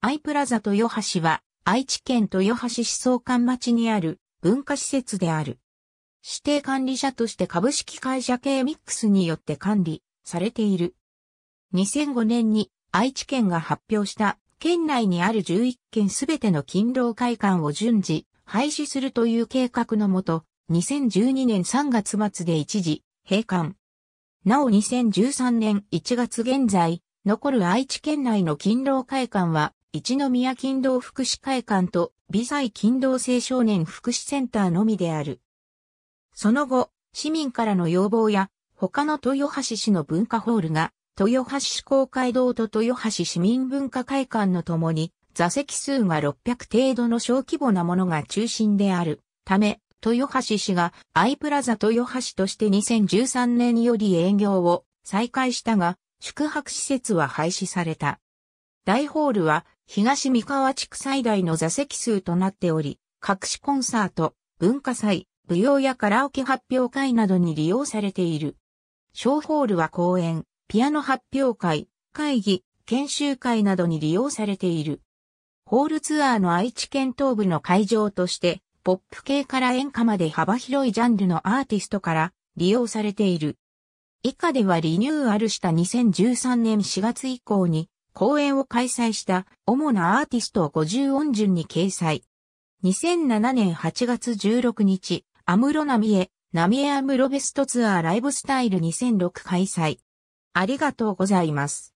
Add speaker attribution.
Speaker 1: アイプラザ豊橋は愛知県豊橋市総館町にある文化施設である。指定管理者として株式会社系ミックスによって管理されている。2005年に愛知県が発表した県内にある11県すべての勤労会館を順次廃止するという計画のもと、2012年3月末で一時閉館。なお2013年1月現在、残る愛知県内の勤労会館は一宮勤労福祉会館と美細勤労青少年福祉センターのみである。その後、市民からの要望や、他の豊橋市の文化ホールが、豊橋市公会堂と豊橋市民文化会館のともに、座席数が600程度の小規模なものが中心であるため、豊橋市がアイプラザ豊橋として2013年より営業を再開したが、宿泊施設は廃止された。大ホールは東三河地区最大の座席数となっており、各種コンサート、文化祭、舞踊やカラオケ発表会などに利用されている。小ホールは公演、ピアノ発表会、会議、研修会などに利用されている。ホールツアーの愛知県東部の会場として、ポップ系から演歌まで幅広いジャンルのアーティストから利用されている。以下ではリニューアルした2013年4月以降に公演を開催した主なアーティストを50音順に掲載。2007年8月16日、アムロナミエ、ナミエアムロベストツアーライブスタイル2006開催。ありがとうございます。